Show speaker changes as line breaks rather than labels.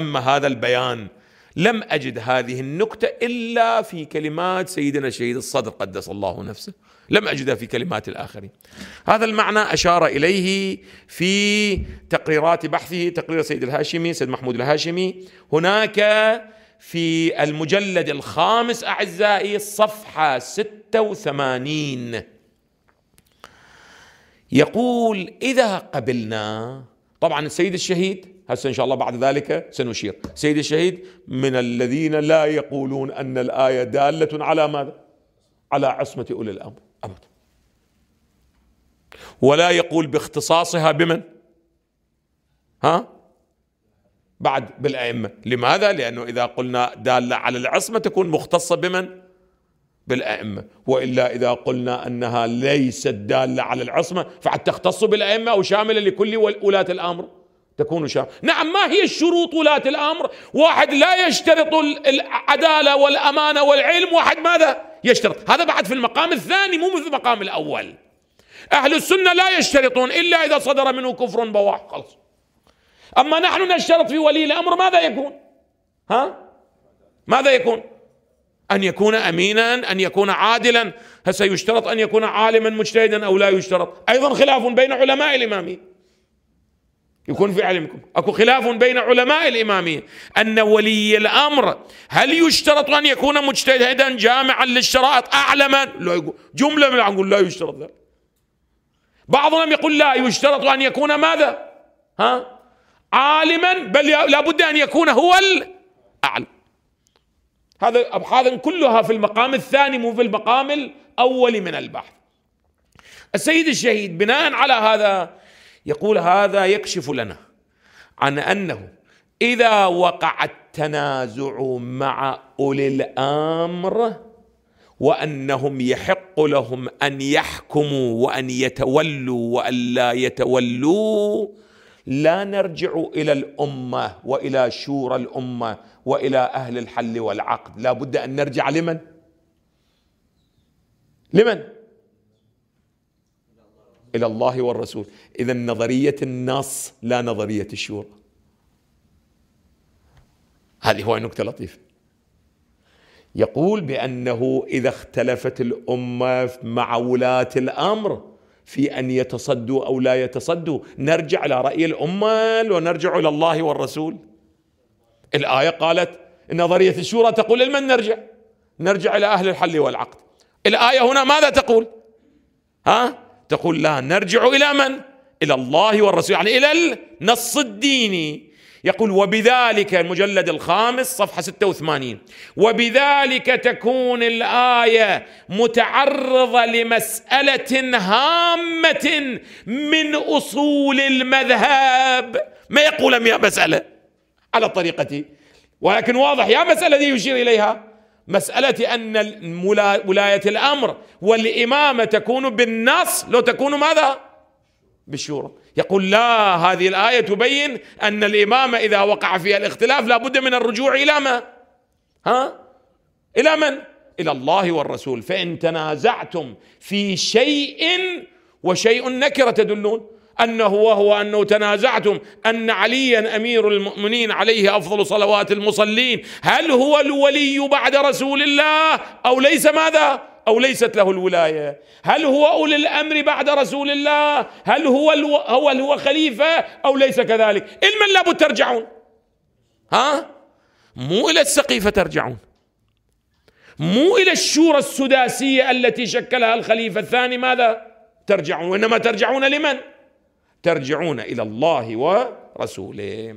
هذا البيان لم أجد هذه النكتة إلا في كلمات سيدنا الشهيد الصدر قدس الله نفسه لم أجدها في كلمات الآخرين هذا المعنى أشار إليه في تقريرات بحثه تقرير سيد الهاشمي سيد محمود الهاشمي هناك في المجلد الخامس أعزائي صفحة 86 يقول إذا قبلنا طبعا السيد الشهيد هسه ان شاء الله بعد ذلك سنشير سيد الشهيد من الذين لا يقولون ان الايه داله على ماذا على عصمه اولي الامر ابدا ولا يقول باختصاصها بمن ها بعد بالائمه لماذا لانه اذا قلنا داله على العصمه تكون مختصه بمن بالأئمة وإلا إذا قلنا أنها ليست دالة على العصمة فقد تختص بالأئمة أو شاملة لكل ولاة الأمر تكون شاملة نعم ما هي الشروط ولاة الأمر واحد لا يشترط العدالة والأمانة والعلم واحد ماذا يشترط هذا بعد في المقام الثاني مو في المقام الأول أهل السنة لا يشترطون إلا إذا صدر منه كفر بواح خلص أما نحن نشترط في ولي الأمر ماذا يكون ها ماذا يكون أن يكون أمينا أن يكون عادلا هل سيشترط أن يكون عالما مجتهدا أو لا يشترط أيضا خلاف بين علماء الإمامية يكون في علمكم أكو خلاف بين علماء الإمامية أن ولي الأمر هل يشترط أن يكون مجتهدا جامعا للشرائط أعلما لا يقول جملة من يقول لا يشترط ذلك بعضهم يقول لا يشترط أن يكون ماذا ها عالما بل لابد أن يكون هو ال هذا أبحاث كلها في المقام الثاني مو في المقام الأول من البحث السيد الشهيد بناء على هذا يقول هذا يكشف لنا عن أنه إذا وقع التنازع مع أولي الأمر وأنهم يحق لهم أن يحكموا وأن يتولوا وأن لا يتولوا لا نرجع الى الامه والى شورى الامه والى اهل الحل والعقد لا بد ان نرجع لمن لمن الى الله والرسول اذا نظريه النص لا نظريه الشورى هذه هو نكته لطيفه يقول بانه اذا اختلفت الامه مع ولاه الامر في أن يتصدوا أو لا يتصدوا نرجع إلى رأي الأمة ونرجع إلى الله والرسول الآية قالت نظرية الشورى تقول لمن نرجع نرجع إلى أهل الحل والعقد الآية هنا ماذا تقول ها تقول لا نرجع إلى من إلى الله والرسول يعني إلى النص الديني يقول وبذلك المجلد الخامس صفحة 86 وبذلك تكون الآية متعرضة لمسألة هامة من أصول المذهب ما يقول يا مسألة على طريقتي ولكن واضح يا مسألة دي يشير إليها مسألة أن ولاية الأمر والإمامة تكون بالنص لو تكون ماذا بالشورى يقول لا هذه الآية تبين أن الإمام إذا وقع فيها الاختلاف لا بد من الرجوع إلى ما ها إلى من إلى الله والرسول فإن تنازعتم في شيء وشيء نكرة تدلون أنه وهو أنه تنازعتم أن عليا أمير المؤمنين عليه أفضل صلوات المصلين هل هو الولي بعد رسول الله أو ليس ماذا او ليست له الولايه؟ هل هو اولي الامر بعد رسول الله؟ هل هو الو... هو هو خليفه او ليس كذلك؟ الى من لابد ترجعون؟ ها؟ مو الى السقيفه ترجعون مو الى الشورى السداسيه التي شكلها الخليفه الثاني ماذا؟ ترجعون وانما ترجعون لمن؟ ترجعون الى الله ورسوله